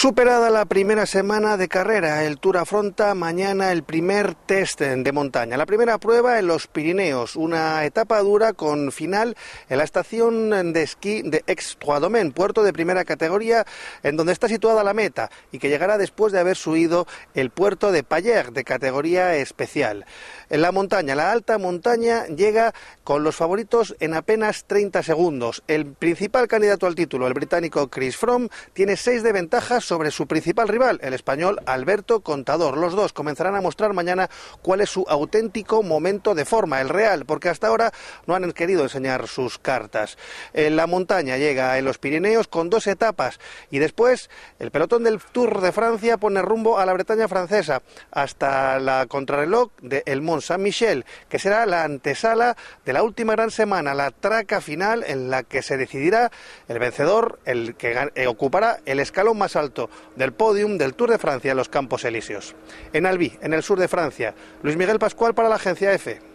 Superada la primera semana de carrera, el Tour afronta mañana el primer test de montaña, la primera prueba en los Pirineos, una etapa dura con final en la estación de esquí de domaines puerto de primera categoría en donde está situada la meta y que llegará después de haber subido el puerto de Payer de categoría especial. En la montaña, la alta montaña llega con los favoritos en apenas 30 segundos. El principal candidato al título, el británico Chris Fromm, tiene 6 de ventajas sobre su principal rival, el español Alberto Contador. Los dos comenzarán a mostrar mañana cuál es su auténtico momento de forma, el real, porque hasta ahora no han querido enseñar sus cartas. la montaña llega en los Pirineos con dos etapas y después el pelotón del Tour de Francia pone rumbo a la Bretaña francesa hasta la contrarreloj de El Mont Saint-Michel, que será la antesala de la última gran semana, la traca final en la que se decidirá el vencedor, el que eh, ocupará el escalón más alto del podium del Tour de Francia en los Campos Elíseos. En Albi, en el sur de Francia, Luis Miguel Pascual para la agencia EFE.